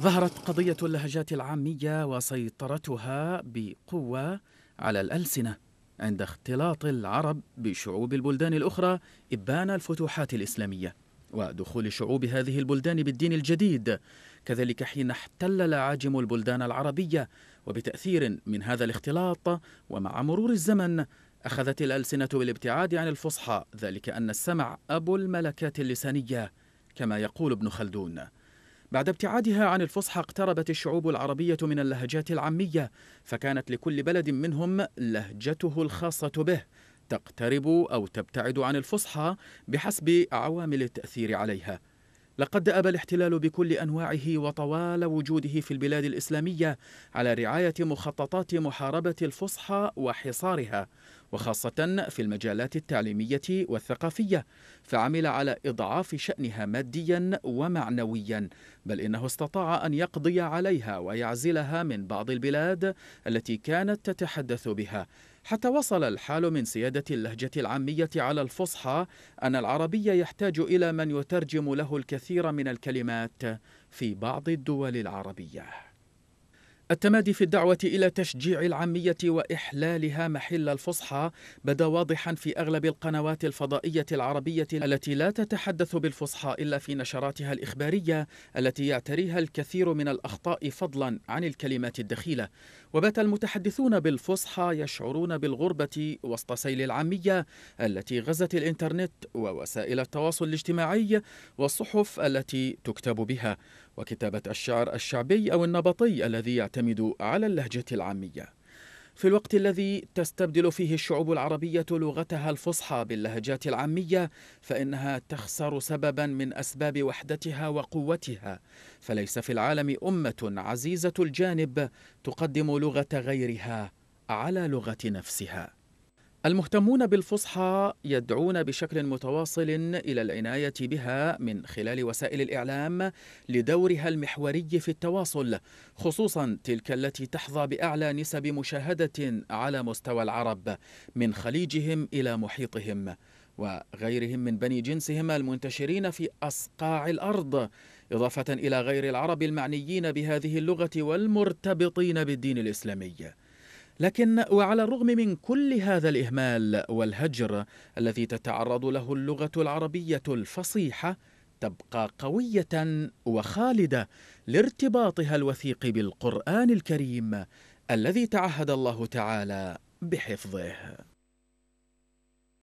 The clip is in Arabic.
ظهرت قضية اللهجات العامية وسيطرتها بقوة على الألسنة عند اختلاط العرب بشعوب البلدان الأخرى إبان الفتوحات الإسلامية ودخول شعوب هذه البلدان بالدين الجديد كذلك حين احتل العاجم البلدان العربية وبتأثير من هذا الاختلاط ومع مرور الزمن أخذت الألسنة بالابتعاد عن الفصحى ذلك أن السمع أبو الملكات اللسانية كما يقول ابن خلدون بعد ابتعادها عن الفصحى اقتربت الشعوب العربية من اللهجات العامية فكانت لكل بلد منهم لهجته الخاصة به تقترب أو تبتعد عن الفصحى بحسب عوامل التأثير عليها لقد دأب الاحتلال بكل أنواعه وطوال وجوده في البلاد الإسلامية على رعاية مخططات محاربة الفصحى وحصارها وخاصة في المجالات التعليمية والثقافية فعمل على إضعاف شأنها ماديا ومعنويا بل إنه استطاع أن يقضي عليها ويعزلها من بعض البلاد التي كانت تتحدث بها حتى وصل الحال من سيادة اللهجة العامية على الفصحى أن العربي يحتاج إلى من يترجم له الكثير من الكلمات في بعض الدول العربية التمادي في الدعوة إلى تشجيع العامية وإحلالها محل الفصحى بدا واضحا في أغلب القنوات الفضائية العربية التي لا تتحدث بالفصحى إلا في نشراتها الإخبارية التي يعتريها الكثير من الأخطاء فضلا عن الكلمات الدخيلة وبات المتحدثون بالفصحى يشعرون بالغربة وسط سيل العامية التي غزت الإنترنت ووسائل التواصل الاجتماعي والصحف التي تكتب بها وكتابة الشعر الشعبي أو النبطي الذي يعتري تعتمد على اللهجة العامية في الوقت الذي تستبدل فيه الشعوب العربية لغتها الفصحى باللهجات العامية فإنها تخسر سببا من أسباب وحدتها وقوتها فليس في العالم أمة عزيزة الجانب تقدم لغة غيرها على لغة نفسها المهتمون بالفصحى يدعون بشكل متواصل الى العنايه بها من خلال وسائل الاعلام لدورها المحوري في التواصل خصوصا تلك التي تحظى باعلى نسب مشاهده على مستوى العرب من خليجهم الى محيطهم وغيرهم من بني جنسهم المنتشرين في اصقاع الارض اضافه الى غير العرب المعنيين بهذه اللغه والمرتبطين بالدين الاسلامي لكن وعلى الرغم من كل هذا الإهمال والهجر الذي تتعرض له اللغة العربية الفصيحة تبقى قوية وخالدة لارتباطها الوثيق بالقرآن الكريم الذي تعهد الله تعالى بحفظه